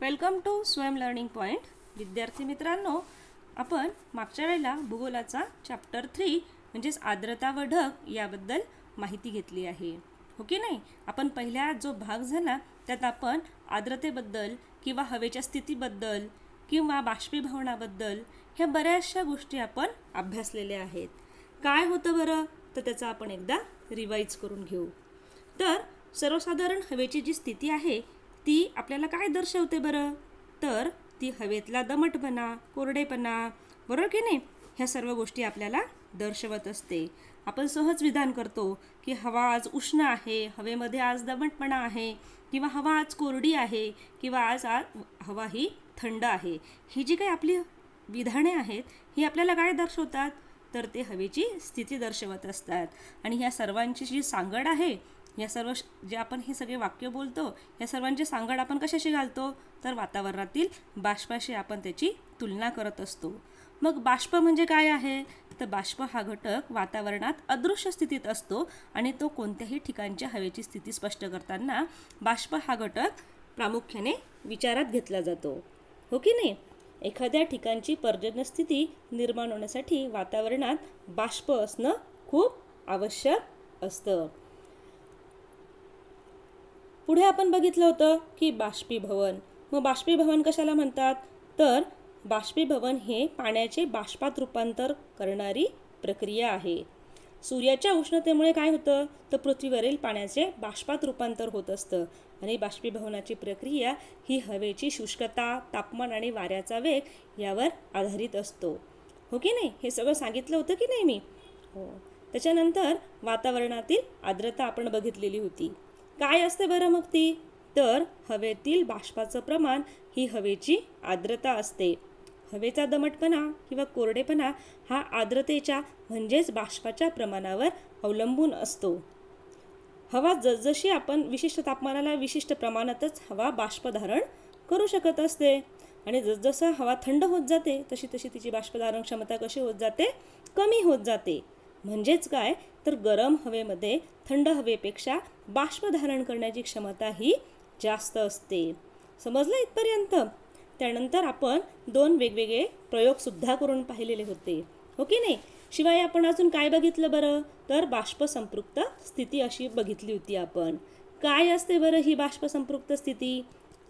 welcome to Swayam learning point विद्यार्थी मित्रांनो आपण मागच्या वेळेला भूगोलाचा चॅप्टर थ्री म्हणजेच आर्द्रता व ढग याबद्दल माहिती घेतली आहे हो की नाही आपण पहिल्या जो भाग झाला त्यात आपण आर्द्रतेबद्दल किंवा हवेच्या स्थितीबद्दल किंवा बाष्पीभवनाबद्दल ह्या बऱ्याचशा गोष्टी आपण अभ्यासलेल्या आहेत काय होतं बरं तर त्याचा आपण एकदा रिवाईज करून घेऊ तर सर्वसाधारण हवेची जी स्थिती आहे ती आपल्याला काय दर्शवते बरं तर ती हवेतला दमटपणा कोरडेपणा बरोबर की नाही ह्या सर्व गोष्टी आपल्याला दर्शवत असते आपण सहज विधान करतो की हवा आज उष्ण आहे हवेमध्ये आज दमटपणा आहे किंवा हवा आज कोरडी आहे किंवा आज आज हवा ही थंड आहे ही जी काही आपली विधाने आहेत ही आपल्याला काय दर्शवतात तर ते हवेची स्थिती दर्शवत असतात आणि ह्या सर्वांची जी सांगड आहे या सर्व जे आपण हे सगळे वाक्य बोलतो या सर्वांची सांगड आपण कशाशी घालतो तर वातावरणातील बाष्पाशी आपण त्याची तुलना करत असतो मग बाष्प म्हणजे काय आहे तर बाष्प हा घटक वातावरणात अदृश्य स्थितीत असतो आणि तो कोणत्याही ठिकाणच्या हवेची स्थिती स्पष्ट करताना बाष्प हा घटक प्रामुख्याने विचारात घेतला जातो हो की नाही एखाद्या ठिकाणची पर्जन्यस्थिती निर्माण होण्यासाठी वातावरणात बाष्प असणं खूप आवश्यक असतं पुढे आपण बघितलं होतं की बाष्पीभवन मग बाष्पीभवन कशाला म्हणतात तर बाष्पीभवन हे पाण्याचे बाष्पात रूपांतर करणारी प्रक्रिया आहे सूर्याच्या उष्णतेमुळे काय होतं तर पृथ्वीवरील पाण्याचे बाष्पात रूपांतर होत असतं आणि बाष्पीभवनाची प्रक्रिया ही हवेची शुष्कता तापमान आणि वाऱ्याचा वेग यावर आधारित असतो हो की नाही हे सगळं सांगितलं होतं की नाही मी हो त्याच्यानंतर वातावरणातील आर्द्रता आपण बघितलेली होती काय असते बरं मग ती तर हवेतील बाष्पाचं प्रमाण ही हवेची आर्द्रता असते हवेचा दमटपणा किंवा कोरडेपणा हा आर्द्रतेच्या म्हणजेच बाष्पाच्या प्रमाणावर अवलंबून असतो हवा जसजशी आपण विशिष्ट तापमानाला विशिष्ट प्रमाणातच हवा बाष्प धारण करू शकत असते आणि जसजसं हवा थंड होत जाते तशी तशी तिची बाष्पधारण क्षमता कशी होत जाते कमी होत जाते म्हणजेच काय तर गरम हवेमध्ये थंड हवेपेक्षा बाष्प धारण करण्याची क्षमता ही जास्त असते समजलं इथपर्यंत त्यानंतर आपण दोन वेगवेगळे प्रयोगसुद्धा करून पाहिलेले होते हो की नाही शिवाय आपण अजून काय बघितलं बरं तर बाष्पसंपृक्त स्थिती अशी बघितली होती आपण काय असते बरं ही बाष्पसंपृक्त स्थिती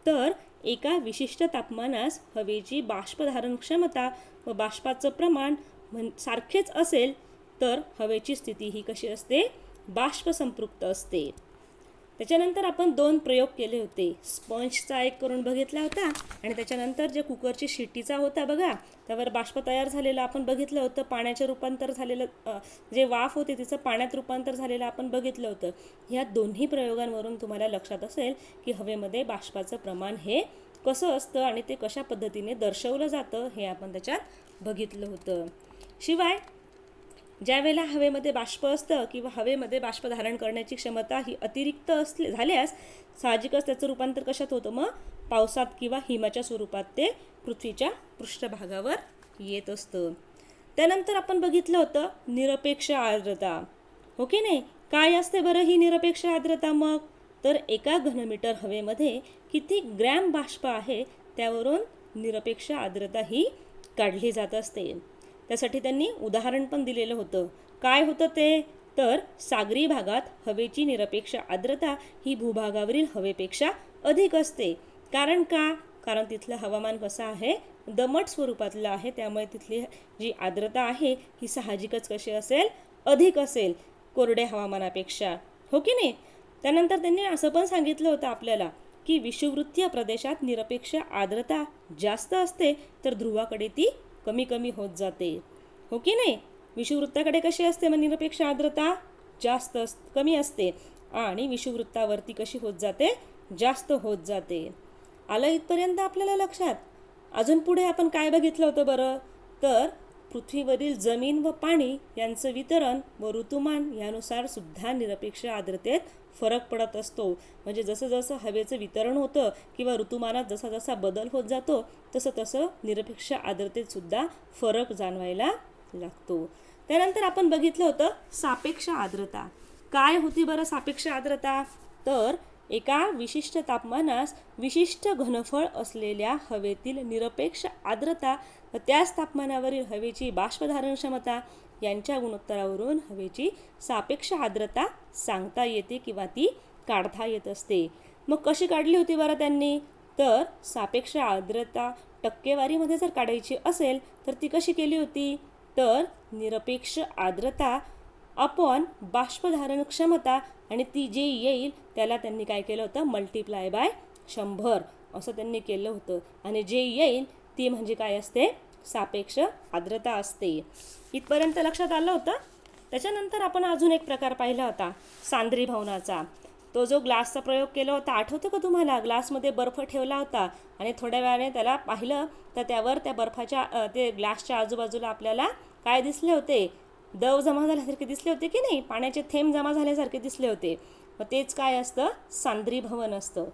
तर एका विशिष्ट तापमानास हवेची बाष्पधारण क्षमता व बाष्पाचं प्रमाण म्हण सारखेच असेल तर हवेची स्थिती ही कशी असते बाष्प संपृक्त असते त्याच्यानंतर आपण दोन प्रयोग केले होते स्पंजचा एक करून बघितला होता आणि त्याच्यानंतर जे कुकरची शिटीचा होता बघा त्यावर बाष्प तयार झालेलं आपण बघितलं होतं पाण्याचे रूपांतर झालेलं जे वाफ होते तिचं पाण्यात रूपांतर झालेलं आपण बघितलं होतं ह्या दोन्ही प्रयोगांवरून तुम्हाला लक्षात असेल की हवेमध्ये बाष्पाचं प्रमाण हे कसं असतं आणि ते कशा पद्धतीने दर्शवलं जातं हे आपण त्याच्यात बघितलं होतं शिवाय ज्यावेळेला हवेमध्ये बाष्प असतं किंवा हवेमध्ये बाष्प धारण करण्याची क्षमता ही अतिरिक्त असले झाल्यास साहजिकच त्याचं रूपांतर कशात होतं मग पावसात किंवा हिमाच्या स्वरूपात ते पृथ्वीच्या पृष्ठभागावर येत असतं त्यानंतर आपण बघितलं होतं निरपेक्ष आर्द्रता ओके हो नाही काय असते बरं ही निरपेक्ष आर्द्रता मग तर एका घनमीटर हवेमध्ये किती ग्रॅम बाष्प आहे त्यावरून निरपेक्ष आर्द्रता ही काढली जात असते त्यासाठी त्यांनी उदाहरण पण दिलेलं होतं काय होतं ते तर सागरी भागात हवेची निरपेक्ष आर्द्रता ही भूभागावरील हवेपेक्षा अधिक असते कारण का कारण तिथलं हवामान कसं आहे दमट स्वरूपातलं आहे त्यामुळे तिथली जी आर्द्रता आहे ही साहजिकच कशी असेल अधिक असेल कोरड्या हवामानापेक्षा हो की नाही त्यानंतर त्यांनी असं पण सांगितलं होतं आपल्याला की विषुववृत्तीय प्रदेशात निरपेक्ष आर्द्रता जास्त असते तर ध्रुवाकडे ती कमी कमी होत जाते हो की नाही विषुवृत्ताकडे कशी असते मग निरपेक्ष आर्द्रता जास्त अस कमी असते आणि विषुवृत्तावरती कशी होत जाते जास्त होत जाते आलं इथपर्यंत आपल्याला लक्षात अजून पुढे आपण काय बघितलं होतं बरं तर पृथ्वीवरील जमीन व पाणी यांचं वितरण व ऋतुमान यानुसार सुद्धा निरपेक्ष आर्द्रतेत फरक पडत असतो म्हणजे जसं जसं हवेचं वितरण होतं किंवा ऋतुमानात जसा जसा बदल होत जातो तसं तसं निरपेक्ष आर्द्रतेतसुद्धा फरक जाणवायला लागतो त्यानंतर आपण बघितलं होतं सापेक्ष आर्द्रता काय होती बरं सापेक्ष आर्द्रता तर एका विशिष्ट तापमानास विशिष्ट घनफळ असलेल्या हवेतील निरपेक्ष आर्द्रता त्याच तापमानावरील हवेची बाष्पधारण क्षमता यांच्या गुणोत्तरावरून हवेची सापेक्ष आर्द्रता सांगता येते किंवा ती काढता येत असते मग कशी काढली होती बरं त्यांनी तर सापेक्ष आर्द्रता टक्केवारीमध्ये जर काढायची असेल तर ती कशी केली होती तर निरपेक्ष आर्द्रता आपण बाष्पधारण क्षमता आणि ती जे येईल त्याला त्यांनी काय केलं होतं मल्टिप्लाय बाय शंभर असं त्यांनी केलं होतं आणि जे येईल ती म्हणजे काय असते सापेक्ष आर्द्रता असते इथपर्यंत लक्षात आलं होतं त्याच्यानंतर आपण अजून एक प्रकार पाहिला होता सांद्री भवनाचा तो जो ग्लासचा प्रयोग केला होता आठवतो का तुम्हाला ग्लासमध्ये बर्फ ठेवला होता आणि थोड्या वेळाने त्याला पाहिलं तर त्यावर त्या बर्फाच्या ते ग्लासच्या आजूबाजूला आपल्याला काय दिसले होते दव जमा झाल्यासारखे दिसले होते की नाही पाण्याचे थेंब जमा झाल्यासारखे दिसले होते मग तेच काय असतं सांद्री भवन असतं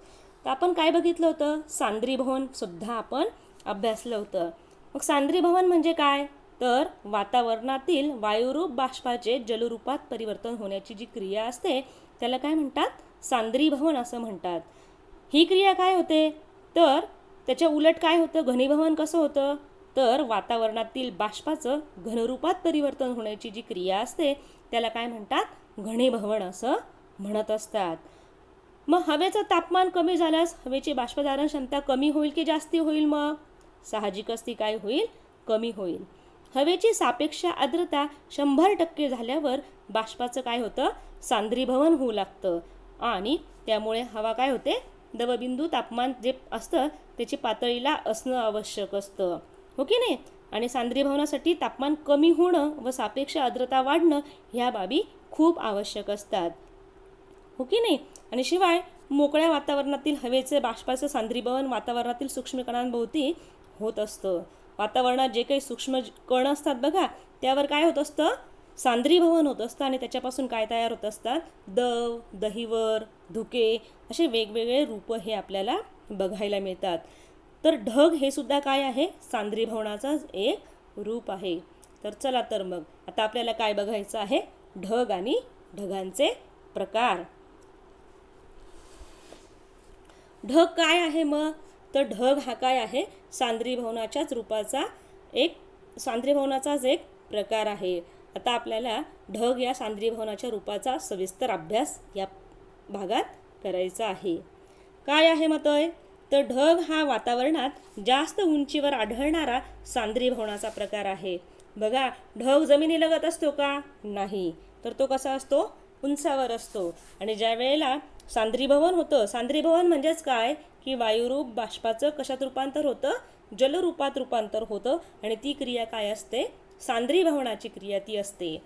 तर आपण काय बघितलं होतं सांद्री भवनसुद्धा आपण अभ्यासलं होतं मग सांद्री भवन म्हणजे काय तर वातावरणातील वायुरूप बाष्पाचे जलरूपात परिवर्तन होण्याची जी क्रिया असते त्याला काय म्हणतात सांद्रीभवन असं म्हणतात ही क्रिया काय होते तर त्याच्या उलट काय होतं घनीभवन कसं होतं तर वातावरणातील बाष्पाचं घनरूपात परिवर्तन होण्याची जी क्रिया असते त्याला काय म्हणतात घनीभवन असं म्हणत असतात मग हवेचं तापमान कमी झाल्यास हवेची बाष्पधारण क्षमता कमी होईल की जास्ती होईल मग साहजिकच ती काय होईल कमी होईल हवेची सापेक्ष आर्द्रता शंभर टक्के झाल्यावर बाष्पाचं काय होतं सांद्रीभवन होऊ लागतं आणि त्यामुळे हवा काय होते दवबिंदू तापमान जे असतं त्याची पातळीला असणं आवश्यक असतं हो की नाही आणि सांद्रीभवनासाठी तापमान कमी होणं व सापेक्ष आर्द्रता वाढणं ह्या बाबी खूप आवश्यक असतात हो की नाही आणि शिवाय मोकळ्या वातावरणातील हवेचे बाष्पाचं सांद्रीभवन वातावरणातील सूक्ष्मीकणांभोवती होत असतं वातावरणात जे काही सूक्ष्म कण असतात बघा त्यावर काय होत असतं सांद्रीभवन होत असतं आणि त्याच्यापासून काय तयार होत असतात दव दहीवर धुके असे वेगवेगळे रूप हे आपल्याला बघायला मिळतात तर ढग हे सुद्धा काय आहे सांद्रीभवनाचा एक रूप आहे तर चला तर मग आता आपल्याला काय बघायचं आहे ढग आणि ढगांचे प्रकार ढग काय आहे मग तर ढग हा काय आहे सांद्री भवनाच्याच रूपाचा एक सांद्री भवनाचाच एक प्रकार आहे आता आपल्याला ढग या सांद्री भवनाच्या रूपाचा सविस्तर अभ्यास या भागात करायचा आहे काय आहे आहे तर ढग हा वातावरणात जास्त उंचीवर आढळणारा सांद्री भवनाचा प्रकार आहे बघा ढग लगत असतो का नाही तर तो कसा असतो उंचावर असतो आणि ज्या वेळेला सांद्रीभवन होतं सांद्रीभवन म्हणजेच काय की वायुरूप बाष्पाचं कशात रूपांतर होतं जलरूपात रूपांतर होतं आणि ती क्रिया काय असते सांद्री भवनाची क्रिया ती असते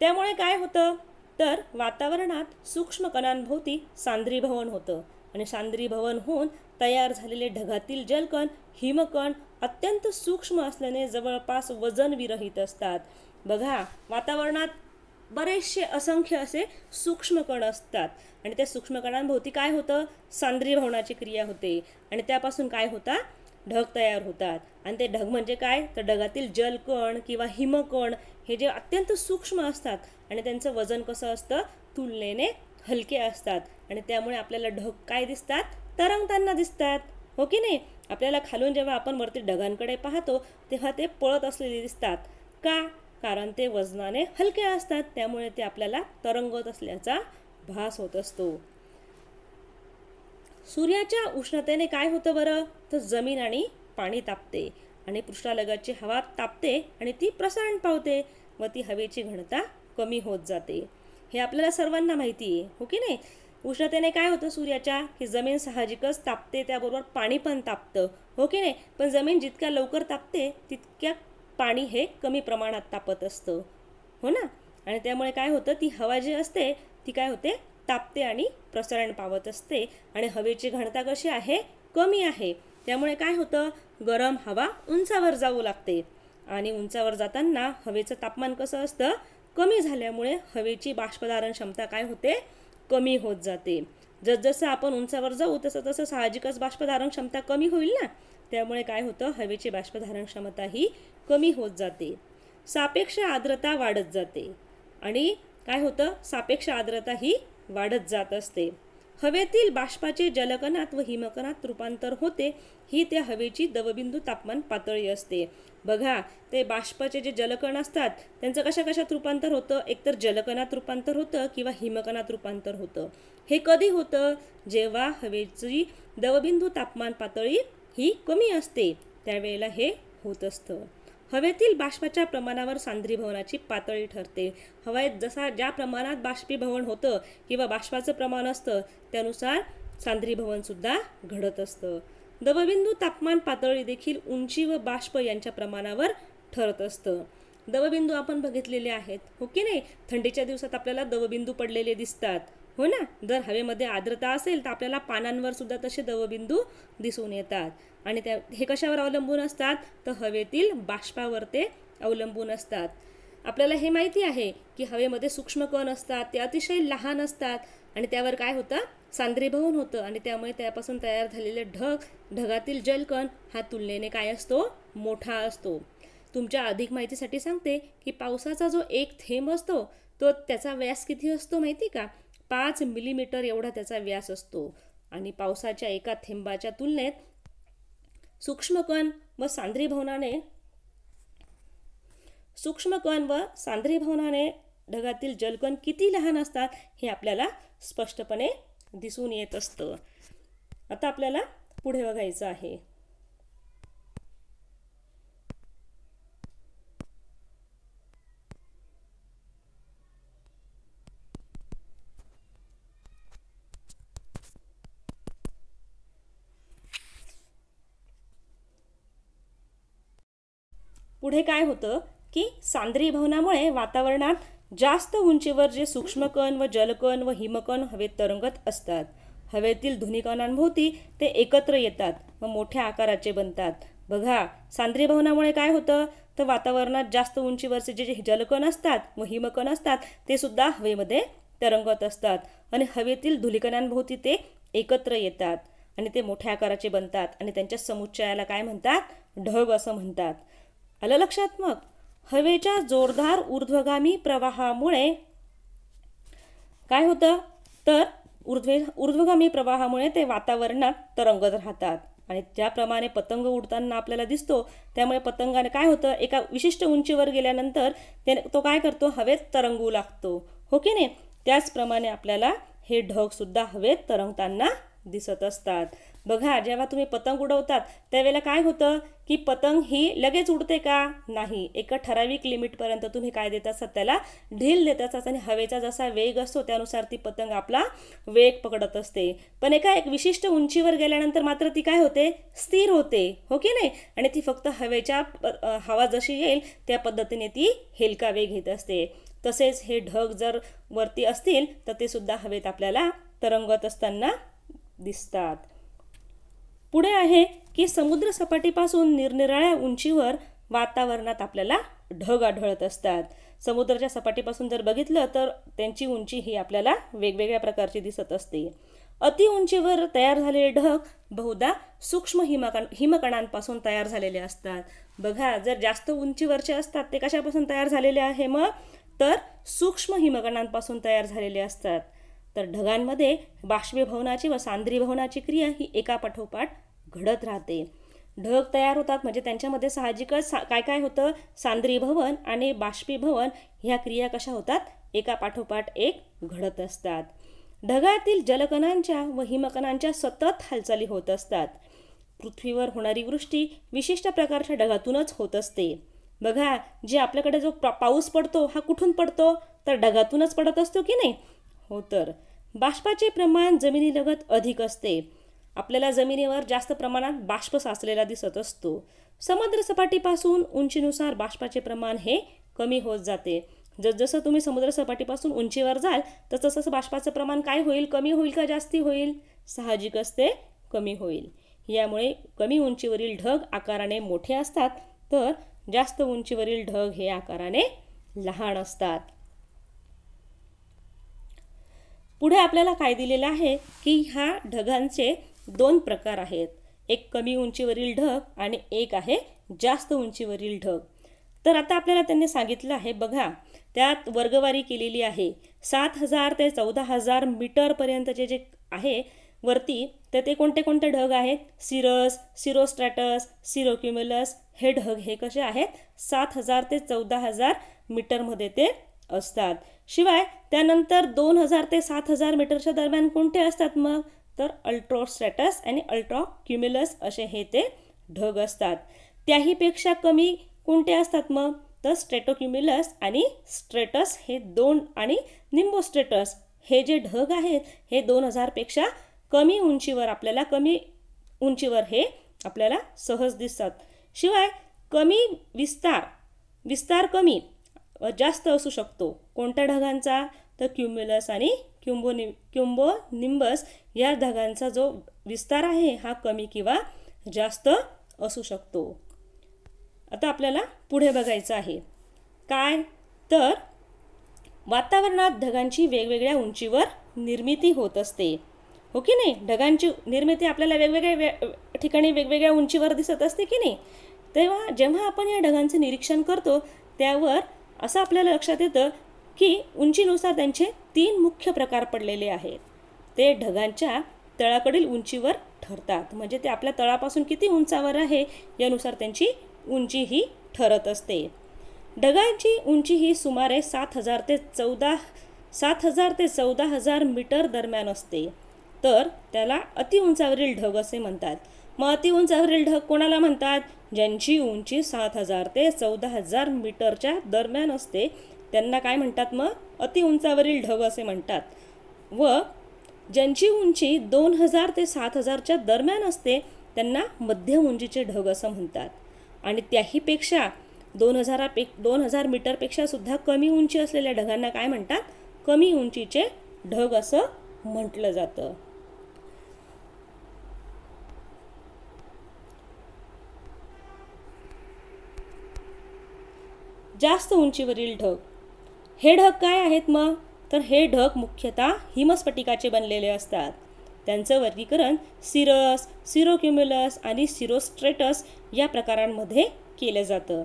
त्यामुळे काय होतं तर वातावरणात सूक्ष्म कणांभोवती सांद्रीभवन होतं आणि सांद्रीभवन होऊन तयार झालेले ढगातील जलकण हिमकण अत्यंत सूक्ष्म असल्याने जवळपास वजनविरहित असतात बघा वातावरणात बरेचसे असंख्य असे सूक्ष्मकण असतात आणि त्या सूक्ष्मकणांभोवती काय होतं सांद्री भवनाची क्रिया होते आणि त्यापासून काय होता ढग तयार होतात आणि ते ढग म्हणजे काय तर ढगातील जलकण किंवा हिमकण हे जे अत्यंत सूक्ष्म असतात आणि त्यांचं वजन कसं असतं तुलनेने हलके असतात आणि त्यामुळे आपल्याला ढग काय दिसतात तरंगताना दिसतात हो की नाही आपल्याला खालून जेव्हा आपण वरती ढगांकडे पाहतो तेव्हा ते पळत असलेले दिसतात का कारण ते वजनाने हलके असतात त्यामुळे ते आपल्याला तरंगत असल्याचा भास होत असतो सूर्याच्या उष्णतेने काय होतं बरं तर जमीन आणि पाणी तापते आणि पृष्ठालगाची हवा तापते आणि ती प्रसारण पावते व ती हवेची घनता कमी होत जाते हे आपल्याला सर्वांना माहिती आहे हो की नाही उष्णतेने काय होतं सूर्याच्या की जमीन साहजिकच तापते त्याबरोबर पाणी पण तापतं हो की नाही पण जमीन जितक्या लवकर तापते तितक्या पाणी हे कमी प्रमाणात तापत असतं हो ना आणि त्यामुळे काय होतं ती हवा जी असते ती काय होते तापते आणि प्रसरण पावत असते आणि हवेची घनता कशी आहे कमी आहे त्यामुळे काय होतं गरम हवा उंचावर जाऊ लागते आणि उंचावर जाताना हवेचं तापमान कसं असतं कमी झाल्यामुळे हवेची बाष्पधारण क्षमता काय होते कमी होत जाते जसजसं आपण उंचावर जाऊ तसं तसं साहजिकच बाष्पधारण क्षमता कमी होईल ना त्यामुळे काय होतं हवेची बाष्पधारण क्षमता ही कमी होत जाते सापेक्ष आर्द्रता वाढत जाते आणि काय होतं सापेक्ष आर्द्रता ही वाढत जात असते हवेतील बाष्पाचे जलकणात व हिमकणात रूपांतर होते ही त्या हवेची दवबिंदू तापमान पातळी असते बघा ते बाष्पाचे जे जलकण असतात त्यांचं कशा कशात रूपांतर होतं एकतर जलकणात रूपांतर होतं किंवा हिमकणात रूपांतर होतं हे कधी होतं जेव्हा हवेची दवबिंदू तापमान पातळी ही कमी असते त्यावेळेला हे होत असतं हवेतील बाष्पाच्या प्रमाणावर सांद्रीभवनाची पातळी ठरते हवेत जसा ज्या प्रमाणात बाष्पीभवन होतं किंवा बाष्पाचं प्रमाण असतं त्यानुसार सांद्रीभवनसुद्धा घडत असतं दवबिंदू तापमान पातळी देखील उंची व बाष्प यांच्या प्रमाणावर ठरत असतं दवबिंदू आपण बघितलेले आहेत हो की नाही थंडीच्या दिवसात आपल्याला दवबिंदू पडलेले दिसतात हो ना जर हवेमध्ये आर्द्रता असेल तर आपल्याला पानांवर सुद्धा तसे दवबिंदू दिसून येतात आणि त्या हे कशावर अवलंबून असतात तर हवेतील बाष्पावर ते अवलंबून असतात आपल्याला हे माहिती आहे की हवेमध्ये सूक्ष्म कण असतात ते अतिशय लहान असतात आणि त्यावर काय होतं सांद्रीभवन होतं आणि त्यामुळे त्यापासून तयार झालेले ढग ढगातील जलकण हा तुलनेने काय असतो मोठा असतो तुमच्या अधिक माहितीसाठी सांगते की पावसाचा जो एक थेंब असतो तो त्याचा व्यास किती असतो माहिती का पाच मिलीमीटर एवढा त्याचा व्यास असतो आणि पावसाच्या एका थेंबाच्या तुलनेत सूक्ष्मकण व सांद्रीभवनाने सूक्ष्मकण व सांद्रीभवनाने ढगातील जलकण किती लहान असतात हे आपल्याला स्पष्टपणे दिसून येत असतं आता आपल्याला पुढे बघायचं आहे पुढे काय होतं की सांद्री भवनामुळे वातावरणात जास्त उंचीवर जे सूक्ष्मकण व जलकण व हिमकण हवेत तरंगत असतात हवेतील धुनीकणांभोवती ते एकत्र येतात व मोठ्या आकाराचे बनतात बघा सांद्री भवनामुळे काय होतं तर वातावरणात जास्त उंचीवरचे जे जलकण असतात व हिमकण असतात ते सुद्धा हवेमध्ये तरंगत असतात आणि हवेतील धुलिकणांभोवती ते एकत्र येतात आणि ते मोठ्या आकाराचे बनतात आणि त्यांच्या समुच्चयाला काय म्हणतात ढग असं म्हणतात आलं मग हवेच्या जोरदार ऊर्ध्वगामी प्रवाहामुळे काय होतं तर ऊर्ध्वे ऊर्ध्वगामी प्रवाहामुळे ते वातावरणात तरंगत राहतात आणि ज्याप्रमाणे पतंग उडताना आपल्याला दिसतो त्यामुळे पतंगाने काय होतं एका विशिष्ट उंचीवर गेल्यानंतर ते तो काय करतो हवेत तरंगू लागतो हो की नाही त्याचप्रमाणे आपल्याला हे ढगसुद्धा हवेत तरंगताना दिसत असतात बघा जेव्हा तुम्ही पतंग उडवतात त्यावेळेला काय होतं की पतंग ही लगेच उडते का नाही एका ठराविक लिमिटपर्यंत तुम्ही काय देत असतात त्याला ढील देत असतात आणि हवेचा जसा वेग असतो त्यानुसार ती पतंग आपला वेग पकडत असते पण एका एक विशिष्ट उंचीवर गेल्यानंतर मात्र ती काय होते स्थिर होते हो की नाही आणि ती फक्त हवेच्या हवा जशी येईल त्या पद्धतीने ती हेलका वेग घेत असते तसेच हे ढग जर वरती असतील तर ते सुद्धा हवेत आपल्याला तरंगत असताना दिसतात पुढे आहे की समुद्रसपाटीपासून निरनिराळ्या उंचीवर वातावरणात आपल्याला ढग आढळत असतात समुद्राच्या सपाटीपासून जर बघितलं तर त्यांची उंची ही आपल्याला वेगवेगळ्या प्रकारची दिसत असते अति उंचीवर तयार झालेले ढग बहुधा सूक्ष्म हिमकण हिमकणांपासून तयार झालेले असतात बघा जर जास्त उंचीवरचे असतात ते कशापासून तयार झालेले आहे मग तर सूक्ष्म हिमकणांपासून तयार झालेले असतात तर ढगांमध्ये बाष्पीभवनाची व सांद्रीभवनाची क्रिया ही एका पाठोपाठ घडत राहते ढग तयार होतात म्हणजे त्यांच्यामध्ये साहजिकच सा काय काय होतं सांद्रीभवन आणि बाष्पीभवन ह्या क्रिया कशा होतात एका पाठोपाठ एक घडत असतात ढगातील जलकणांच्या व हिमकणांच्या सतत हालचाली होत असतात पृथ्वीवर होणारी वृष्टी विशिष्ट प्रकारच्या ढगातूनच होत असते बघा जे आपल्याकडे जो पाऊस पडतो हा कुठून पडतो तर ढगातूनच पडत असतो की नाही हो तर बाष्पाचे प्रमाण जमिनीलगत अधिक असते आपल्याला जमिनीवर जास्त प्रमाणात बाष्प साचलेला दिसत असतो समुद्रसपाटीपासून उंचीनुसार बाष्पाचे प्रमाण हे कमी होत जाते जसं तुम्ही समुद्रसपाटीपासून उंचीवर जाल तसतसं बाष्पाचं प्रमाण काय होईल कमी होईल का जास्ती होईल साहजिक असते कमी होईल यामुळे कमी उंचीवरील ढग आकाराने मोठे असतात तर जास्त उंचीवरील ढग हे आकाराने लहान असतात पुढे आपल्याला काय दिलेलं आहे की ह्या ढगांचे दोन प्रकार आहेत एक कमी उंचीवरील ढग आणि एक आहे जास्त उंचीवरील ढग तर आता आपल्याला त्यांनी सांगितलं आहे बघा त्यात वर्गवारी केलेली आहे सात हजार ते चौदा हजार मीटरपर्यंतचे जे आहे वरती तर ते कोणते कोणते ढग आहेत सिरस सिरोस्ट्रॅटस सिरोक्युम्युलस हे ढग हे कसे आहेत सात हजार ते चौदा हजार मीटरमध्ये ते असतात शिवाय त्यानंतर दोन हजार ते सात हजार मीटरच्या दरम्यान कोणते असतात मग तर अल्ट्रोस्ट्रेटस आणि अल्ट्रा क्युम्युलस असे हे ते ढग असतात त्याहीपेक्षा कमी कोणते असतात मग तर स्ट्रेटोक्युम्युलस आणि स्ट्रेटस हे दोन आणि निंबोस्ट्रेटस हे जे ढग आहेत हे दोन हजारपेक्षा कमी उंचीवर आपल्याला कमी उंचीवर हे आपल्याला सहज दिसतात शिवाय कमी विस्तार विस्तार कमी जास्त असू शकतो कोणत्या ढगांचा तर क्युम्युलस आणि निम क्युंबोनिंबस निंबस या ढगांचा जो विस्तार आहे हा कमी किंवा जास्त असू शकतो आता आपल्याला पुढे बघायचं आहे काय तर वातावरणात ढगांची वेगवेगळ्या उंचीवर निर्मिती होत असते हो की नाही ढगांची निर्मिती आपल्याला वेगवेगळ्या वे ठिकाणी वेगवेगळ्या उंचीवर दिसत असते की नाही तेव्हा जेव्हा आपण या ढगांचं निरीक्षण करतो त्यावर असं आपल्याला लक्षात येतं की उंचीनुसार त्यांचे तीन मुख्य प्रकार पडलेले आहेत ते ढगांच्या तळाकडील उंचीवर ठरतात म्हणजे ते आपल्या तळापासून किती उंचावर आहे यानुसार त्यांची उंची ही ठरत असते ढगांची उंची ही सुमारे सात हजार ते चौदा सात हजार ते चौदा हजार मीटर दरम्यान असते तर त्याला अतिउंचावरील ढग असे म्हणतात उंचावरील ढग कोणाला म्हणतात ज्यांची उंची सात हजार ते चौदा हजार मीटरच्या दरम्यान असते त्यांना काय म्हणतात मग अतिउंचावरील ढग असे म्हणतात व ज्यांची उंची दोन हजार ते सात हजारच्या दरम्यान असते त्यांना मध्यम उंचीचे ढग असं म्हणतात आणि त्याहीपेक्षा दोन हजारापे दोन हजार मीटरपेक्षा सुद्धा कमी उंची असलेल्या ढगांना काय म्हणतात कमी उंचीचे ढग असं म्हटलं जातं जास्त उंचीवरील ढग हे ढग काय आहेत मग तर हे ढग मुख्यतः हिमस्फटिकाचे बनलेले असतात त्यांचं वर्गीकरण सिरस सिरोक्युम्युलस आणि सिरोस्ट्रेटस या प्रकारांमध्ये केलं जातं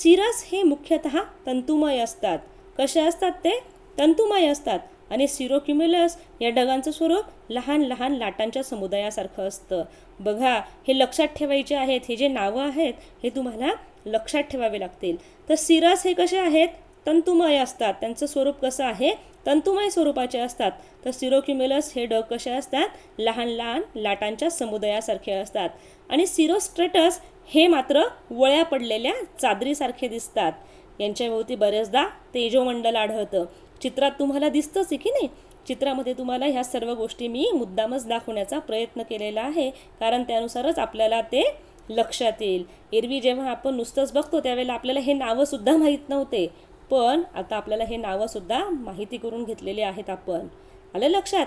सिरस हे मुख्यतः तंतुमय असतात कसे असतात ते तंतुमय असतात आणि सिरोक्युम्युलस या ढगांचं स्वरूप लहान लहान लाटांच्या समुदायासारखं असतं बघा हे लक्षात ठेवायचे आहेत हे जे नावं आहेत हे तुम्हाला लक्षात ठेवावे लागतील तर सिरस हे कसे आहेत तंतुमय असतात त्यांचं स्वरूप कसं आहे तंतुमय स्वरूपाचे असतात तर सिरोक्युम्युलस हे डग कसे असतात लहान लहान लाटांच्या समुदायासारखे असतात आणि सिरोस्ट्रेटस हे मात्र वळ्या पडलेल्या चादरीसारखे दिसतात यांच्याभोवती बरेचदा तेजोमंडल आढळतं चित्रात तुम्हाला दिसतंच आहे की नाही चित्रामध्ये तुम्हाला ह्या सर्व गोष्टी मी मुद्दामच दाखवण्याचा प्रयत्न केलेला आहे कारण त्यानुसारच आपल्याला ते लक्षात येईल एरवी जेव्हा आपण नुसतंच बघतो त्यावेळेला आपल्याला हे नावंसुद्धा माहीत नव्हते पण आता आपल्याला हे नावंसुद्धा माहिती करून घेतलेले आहेत आपण आलं लक्षात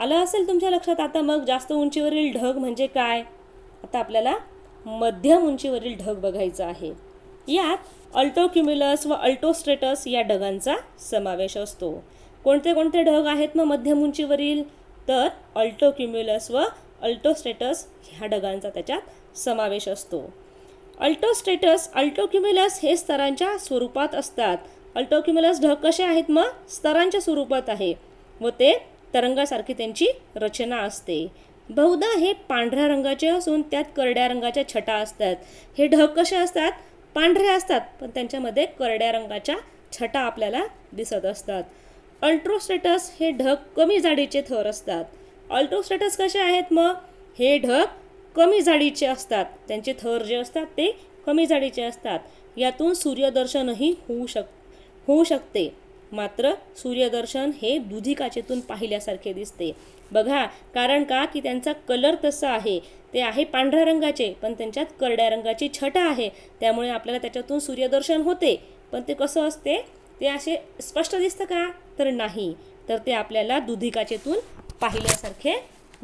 आलं असेल तुमच्या लक्षात आता मग जास्त उंचीवरील ढग म्हणजे काय आता आपल्याला मध्यम उंचीवरील ढग बघायचा आहे यात अल्टोक्युम्युलस व अल्टोस्ट्रेटस या ढगांचा समावेश असतो कोणते कोणते ढग आहेत मग मध्यम उंचीवरील तर अल्टोक्युम्युलस व अल्टोस्ट्रेटस ह्या ढगांचा त्याच्यात समावेश असतो अल्टोस्टेटस अल्टोक्युम्युलस हे स्तरांच्या स्वरूपात असतात अल्टोक्युम्युलस ढग कसे आहेत मग स्तरांच्या स्वरूपात आहे व ते तरंगासारखी त्यांची रचना असते बहुधा हे पांढऱ्या रंगाचे असून त्यात करड्या रंगाच्या छटा असतात हे ढग कसे असतात पांढरे असतात पण त्यांच्यामध्ये करड्या रंगाच्या छटा आपल्याला दिसत असतात अल्ट्रोस्टेटस हे ढग कमी जाडीचे थर असतात अल्ट्रोस्टेटस कसे आहेत मग हे ढग कमी जाडीचे असतात त्यांचे थर जे असतात ते कमी जाडीचे असतात यातून सूर्यदर्शनही होऊ शक होऊ शकते मात्र सूर्यदर्शन हे दुधी काचेतून पाहिल्यासारखे दिसते बघा कारण का की त्यांचा कलर तसा आहे ते आहे पांढऱ्या रंगाचे पण त्यांच्यात करड्या रंगाची छटा आहे त्यामुळे आपल्याला त्याच्यातून सूर्यदर्शन होते पण ते कसं असते ते असे स्पष्ट दिसतं का तर नाही तर ते आपल्याला दुधी काचेतून पाहिल्यासारखे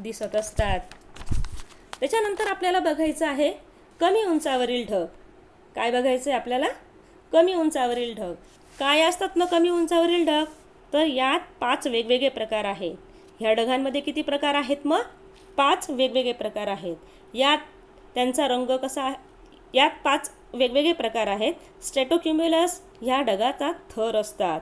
दिसत असतात त्याच्यानंतर आपल्याला बघायचं आहे कमी उंचावरील ढग काय बघायचं आहे आपल्याला कमी उंचावरील ढग काय असतात मग कमी उंचावरील ढग तर यात पाच वेगवेगळे प्रकार आहेत ह्या ढगांमध्ये किती प्रकार आहेत मग पाच वेगवेगळे प्रकार आहेत यात त्यांचा रंग कसा यात पाच वेगवेगळे प्रकार आहेत स्टेटोक्युम्युलस ह्या ढगाचा थर असतात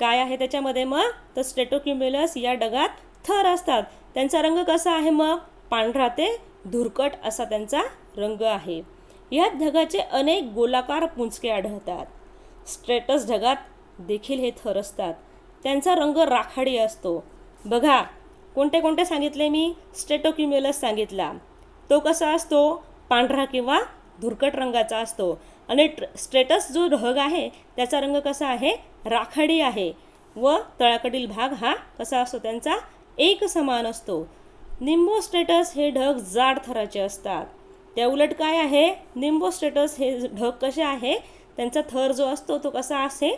काय आहे त्याच्यामध्ये मग तर स्टेटोक्युम्युलस या ढगात थर असतात त्यांचा रंग कसा आहे मग पांढरा ते धुरकट असा त्यांचा रंग आहे या ढगाचे अनेक गोलाकार पुंचके आढळतात स्ट्रेटस ढगात देखील हे थर असतात त्यांचा रंग राखाडी असतो बघा कोणते कोणते सांगितले मी स्ट्रेटोक्युम्युलस सांगितला तो कसा असतो पांढरा किंवा धुरकट रंगाचा असतो आणि ट्र स्ट्रेटस जो ढग आहे त्याचा रंग कसा आहे राखाडी आहे व तळाकडील भाग हा कसा असतो त्यांचा एक समान असतो निंबोस्टेटस हे ढग जाड थराचे असतात त्या उलट काय आहे निंबोस्टेटस हे ढग कसे आहे त्यांचा थर जो असतो तो कसा असे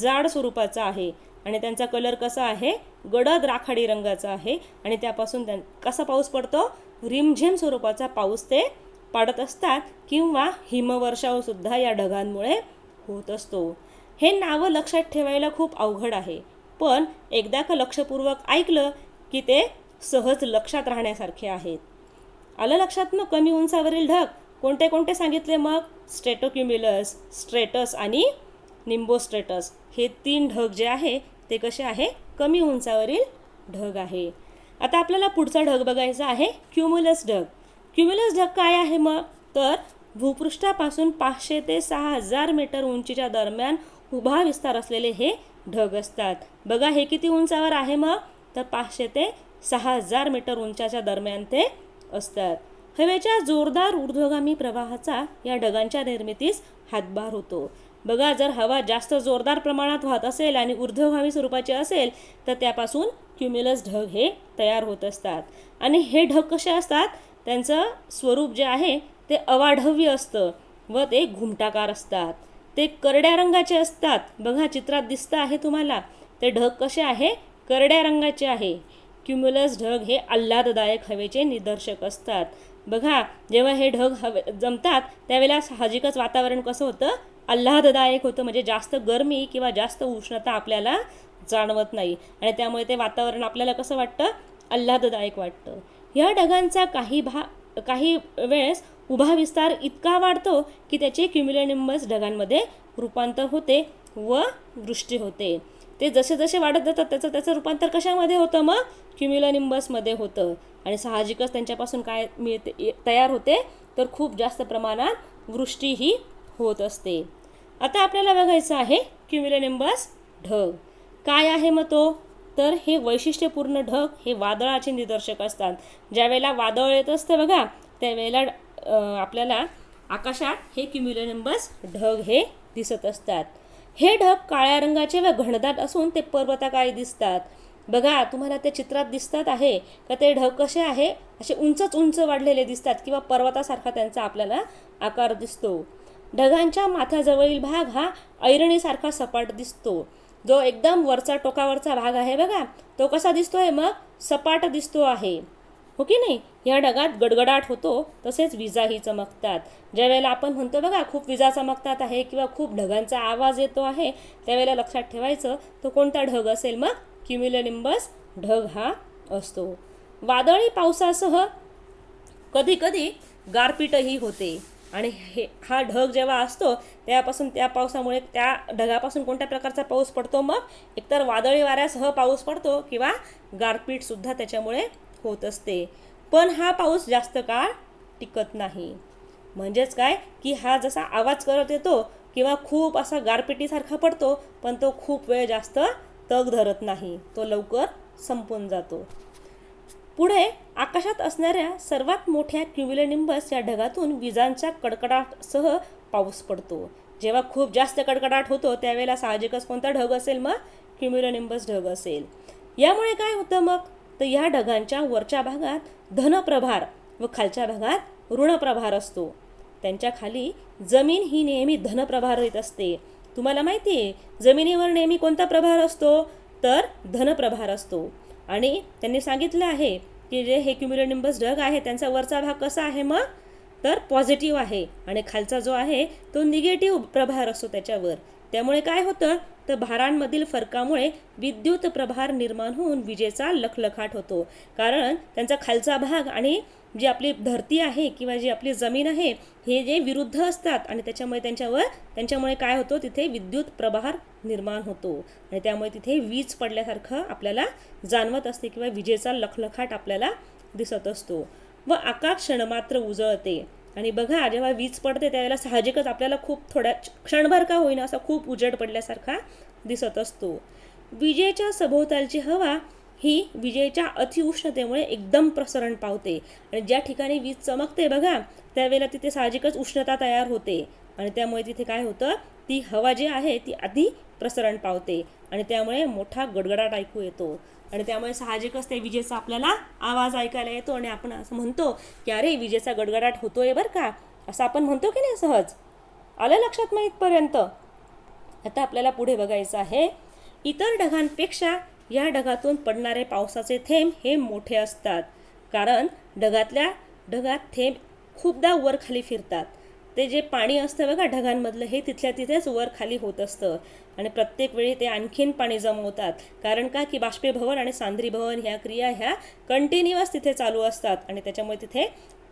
जाड स्वरूपाचा आहे आणि त्यांचा कलर कसा आहे गडद राखाडी रंगाचा आहे आणि त्यापासून त्यां कसा पाऊस पडतो रिमझिम स्वरूपाचा पाऊस ते पाडत असतात किंवा हिमवर्षावसुद्धा या ढगांमुळे होत असतो हे नावं लक्षात ठेवायला खूप अवघड आहे पण एकदा का लक्षपूर्वक ऐकलं की ते सहज लक्षात राहण्यासारखे आहेत आलं लक्षात मग कमी उंचावरील ढग कोणते कोणते सांगितले मग स्ट्रेटोक्युम्युलस स्ट्रेटस आणि निंबोस्ट्रेटस हे तीन ढग जे आहे ते कसे आहे कमी उंचावरील ढग आहे आता आपल्याला पुढचा ढग बघायचा आहे क्युम्युलस ढग क्युम्युलस ढग काय आहे मग तर भूपृष्ठापासून पाचशे ते सहा हजार मीटर उंचीच्या दरम्यान उभा विस्तार असलेले हे ढग असतात बघा हे किती उंचावर आहे मग तर पाचशे ते सहा हजार मीटर उंचाच्या दरम्यान ते असतात हवेच्या जोरदार ऊर्ध्वगामी प्रवाहाचा या ढगांच्या निर्मितीस हातभार होतो बघा जर हवा जास्त जोरदार प्रमाणात वाहत असेल आणि ऊर्ध्वगामी स्वरूपाची असेल तर त्यापासून क्युम्युलस ढग हे तयार होत असतात आणि हे ढग कसे असतात त्यांचं स्वरूप जे आहे ते अवाढव्य असतं व ते घुमटाकार असतात ते करड्या रंगाचे असतात बघा चित्रात दिसतं आहे तुम्हाला ते ढग कसे आहे करड्या रंगाचे आहे क्युम्युलस ढग हे आल्हाददायक हवेचे निदर्शक असतात बघा जेव्हा हे ढग हवे जमतात त्यावेळेला साहजिकच वातावरण कसं होतं आल्हाददायक होतं म्हणजे जास्त गरमी किंवा जास्त उष्णता आपल्याला जाणवत नाही आणि त्यामुळे ते वातावरण आपल्याला कसं वाटतं आल्हाददायक वाटतं ह्या ढगांचा काही भा काही वेळेस उभा विस्तार इतका वाढतो की त्याचे क्युम्युलेनिम्बस ढगांमध्ये रूपांतर होते व वृष्टी होते ते जसे जसे वाढत जातात त्याचं त्याचं रूपांतर कशामध्ये होतं मग क्युम्युलनिंबसमध्ये होतं आणि साहजिकच त्यांच्यापासून काय मिळते तयार होते तर खूप जास्त प्रमाणात वृष्टी ही होत असते आता आपल्याला बघायचं आहे क्युम्युलनिंबस ढग काय आहे मग तो तर हे वैशिष्ट्यपूर्ण ढग हे वादळाचे निदर्शक असतात ज्यावेळेला वादळ येत असतं बघा त्यावेळेला आपल्याला आकाशात हे क्युम्युलानिंबस ढग हे दिसत असतात हे ढग काळ्या रंगाचे व घनदाट असून ते पर्वताकाळी दिसतात बघा तुम्हाला त्या चित्रात दिसतात आहे का ते ढग कसे आहे असे उंचच उंच वाढलेले दिसतात किंवा पर्वतासारखा त्यांचा आपल्याला आकार दिसतो ढगांच्या माथ्याजवळील भाग हा ऐरणीसारखा सपाट दिसतो जो एकदम वरचा टोकावरचा भाग आहे बघा तो कसा दिसतोय मग सपाट दिसतो आहे हो की नाही या ढगात गडगडाट होतो तसेच विजाही चमकतात ज्यावेळेला आपण म्हणतो बघा खूप विजा चमकतात आहे किंवा खूप ढगांचा आवाज येतो आहे त्यावेळेला लक्षात ठेवायचं तो कोणता ढग असेल मग किमिलिंबस ढग हा असतो वादळी पावसासह कधीकधी गारपीटही होते आणि हे हा ढग जेव्हा असतो त्यापासून त्या पावसामुळे त्या ढगापासून कोणत्या प्रकारचा पाऊस पडतो मग एकतर वादळी वाऱ्यासह पाऊस पडतो किंवा गारपीटसुद्धा त्याच्यामुळे होत असते पण हा पाऊस जास्त काळ टिकत नाही म्हणजेच काय की हा जसा आवाज करत येतो किंवा खूप असा गारपिटीसारखा पडतो पण तो खूप वेळ जास्त तग धरत नाही तो लवकर संपून जातो पुढे आकाशात असणाऱ्या सर्वात मोठ्या क्युबिलनिंबस या ढगातून विजांच्या कडकडाटसह पाऊस पडतो जेव्हा खूप जास्त कडकडाट होतो त्यावेळेला साहजिकच कोणता ढग असेल मग क्युम्युलोनिंबस ढग असेल यामुळे काय होतं मग तर या ढगांच्या वरच्या भागात धनप्रभार व खालच्या भागात ऋणप्रभार असतो त्यांच्या खाली जमीन ही नेहमी धनप्रभार असते तुम्हाला माहिती आहे जमिनीवर नेहमी कोणता प्रभार असतो तर धनप्रभार असतो आणि त्यांनी सांगितलं आहे की जे हे क्युम्युलोनिंबस ढग आहे त्यांचा वरचा भाग कसा आहे मग तर पॉझिटिव्ह आहे आणि खालचा जो आहे तो निगेटिव्ह प्रभार असतो त्याच्यावर त्यामुळे काय होतं तर भारांमधील फरकामुळे विद्युत प्रभार निर्माण होऊन विजेचा लखलखाट होतो कारण त्यांचा खालचा भाग आणि जी आपली धरती आहे किंवा जी आपली जमीन आहे हे जे विरुद्ध असतात आणि त्याच्यामुळे त्यांच्यावर त्यांच्यामुळे काय होतो तिथे विद्युत प्रभार निर्माण होतो आणि त्यामुळे तिथे वीज पडल्यासारखं आपल्याला जाणवत असते किंवा विजेचा लखलखाट आपल्याला दिसत असतो व आकाश क्षणमात्र उजळते आणि बघा जेव्हा वीज पडते त्यावेळेला साहजिकच आपल्याला खूप थोड्या क्षणभर का होईना असा खूप उजेड पडल्यासारखा दिसत असतो विजेच्या सभोवतालची हवा ही विजेच्या अतिउष्णतेमुळे एकदम प्रसरण पावते आणि ज्या ठिकाणी वीज चमकते बघा त्यावेळेला तिथे साहजिकच उष्णता तयार होते आणि त्यामुळे तिथे काय होतं ती हवा जी आहे ती आधी प्रसरण पावते आणि त्यामुळे मोठा गडगडाट ऐकू येतो आणि त्यामुळे साहजिकच ते विजेचा आपल्याला आवाज ऐकायला येतो आणि आपण असं म्हणतो की अरे विजेचा गडगडाट होतोय बरं का असं आपण म्हणतो की नाही सहज आलं लक्षात मग इथपर्यंत आता आपल्याला पुढे बघायचं आहे इतर ढगांपेक्षा या ढगातून पडणारे पावसाचे थेंब हे मोठे असतात कारण ढगातल्या ढगात थेंब खूपदा वर खाली फिरतात ते जे पाणी असतं बघा ढगांमधलं हे तिथल्या तिथेच वर खाली होत असतं आणि प्रत्येक वेळी ते आणखीन पाणी जमवतात कारण का की बाष्पीभवन आणि सांद्रीभवन ह्या क्रिया ह्या कंटिन्युअस तिथे चालू असतात आणि त्याच्यामुळे तिथे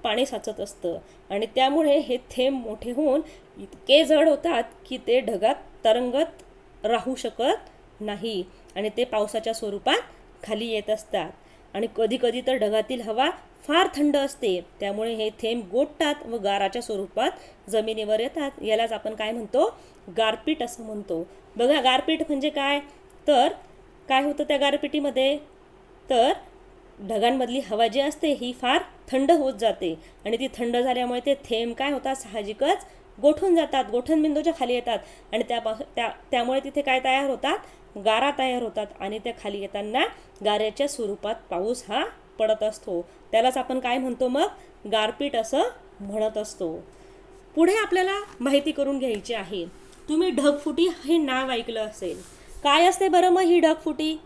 पाणी साचत असतं आणि त्यामुळे हे थेंब मोठे होऊन इतके जड होतात की ते ढगात तरंगत राहू शकत नाही आणि ते पावसाच्या स्वरूपात खाली येत असतात आणि कधीकधी तर ढगातील हवा फार थंड असते त्यामुळे हे थेंब गोठतात व गाराच्या स्वरूपात जमिनीवर येतात यालाच आपण काय म्हणतो गारपीट असं म्हणतो बघा गारपीट म्हणजे काय तर काय होतं त्या गारपिटीमध्ये तर ढगांमधली हवा जी असते ही फार थंड होत जाते आणि ती थंड झाल्यामुळे ते थेंब काय होतात साहजिकच गोठून जातात गोठण बिंदूच्या खाली येतात आणि त्यापासून त्या त्यामुळे तिथे काय तयार होतात गारा तयार होतात आणि त्या खाली येताना गाऱ्याच्या स्वरूपात पाऊस हा पडत असतो त्यालाच आपण काय म्हणतो मग गारपीट असं म्हणत असतो पुढे आपल्याला माहिती करून घ्यायची आहे तुम्ही ढगफुटी हे नाव ऐकलं असेल काय असते बरं मग ही ढगफुटी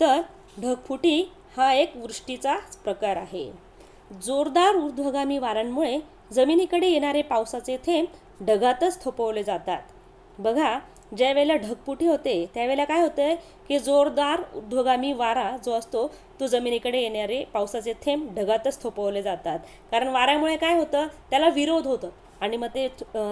तर ढगफुटी हा एक वृष्टीचा प्रकार आहे जोरदार ऊर्ध्वगामी वाऱ्यांमुळे जमिनीकडे येणारे पावसाचे थेंब ढगातच थोपवले जातात बघा ज्यावेळेला वेळेला ढगपुटी होते त्यावेळेला काय होतं की जोरदार उद्योगामी वारा जो असतो तो जमिनीकडे येणारे पावसाचे थेंब ढगातच थोपवले जातात कारण वाऱ्यामुळे काय होतं त्याला विरोध होतं आणि मग ते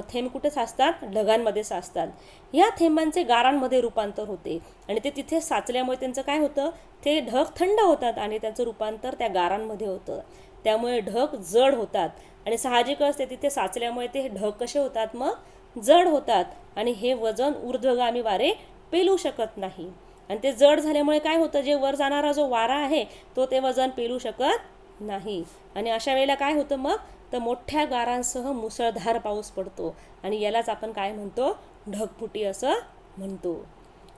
थेंब कुठे साचतात ढगांमध्ये साचतात या थेंबांचे गारांमध्ये रूपांतर होते आणि ते तिथे साचल्यामुळे त्यांचं काय होतं ते ढग थंड होतात आणि त्याचं रूपांतर त्या गारांमध्ये होतं त्यामुळे ढग जड होतात आणि साहजिक असते तिथे साचल्यामुळे ते ढग कसे होतात मग जड होतात आणि हे वजन ऊर्ध्वगामी वारे पेलू शकत नाही आणि ते जड झाल्यामुळे काय होतं जे वर जाणारा जो वारा आहे तो ते वजन पेलू शकत नाही आणि अशा वेळेला काय होतं मग तर मोठ्या गारांसह मुसळधार पाऊस पडतो आणि यालाच आपण काय म्हणतो ढगफुटी असं म्हणतो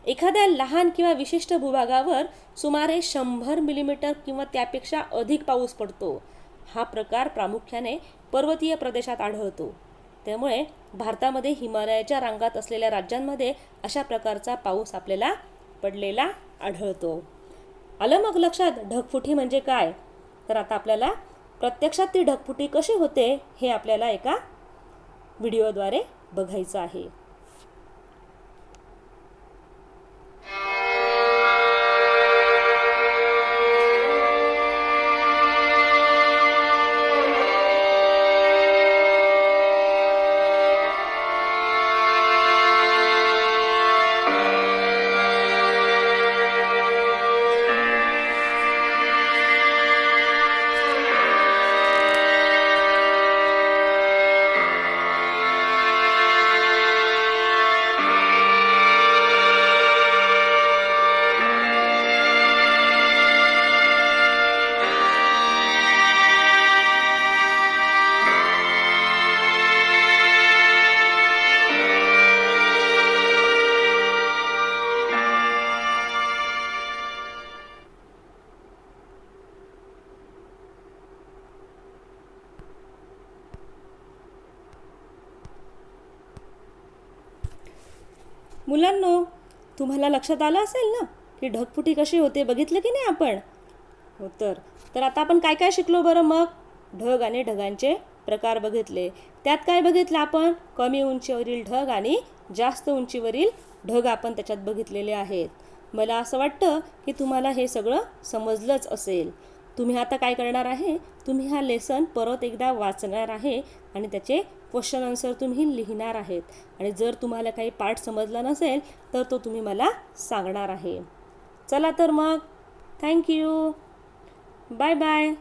एखाद्या लहान किंवा विशिष्ट भूभागावर सुमारे शंभर मिलीमीटर किंवा त्यापेक्षा अधिक पाऊस पडतो हा प्रकार प्रामुख्याने पर्वतीय प्रदेशात आढळतो त्यामुळे भारतामध्ये हिमालयाच्या रांगात असलेल्या राज्यांमध्ये अशा प्रकारचा पाऊस आपल्याला पडलेला आढळतो आलं मग लक्षात ढगफुटी म्हणजे काय तर आता आपल्याला प्रत्यक्षात ती ढगफुटी कशी होते हे आपल्याला एका व्हिडिओद्वारे बघायचं आहे तुम्हाला लक्षात आलं असेल ना की ढगफुटी कशी होते बघितलं की नाही आपण हो तर तर आता आपण काय काय शिकलो बरं मग ढग आणि ढगांचे प्रकार बघितले त्यात काय बघितलं आपण कमी उंचीवरील ढग आणि जास्त उंचीवरील ढग आपण त्याच्यात बघितलेले आहेत मला असं वाटतं की तुम्हाला हे सगळं समजलंच असेल तुम्ही आता काय करणार आहे तुम्ही हा लेसन परत एकदा वाचणार आहे आणि त्याचे क्वेश्चन आन्सर तुम्ही लिहिणार आहेत आणि जर तुम्हाला काही पार्ट समजला नसेल तर तो तुम्ही मला सांगणार आहे चला तर मग थँक्यू बाय बाय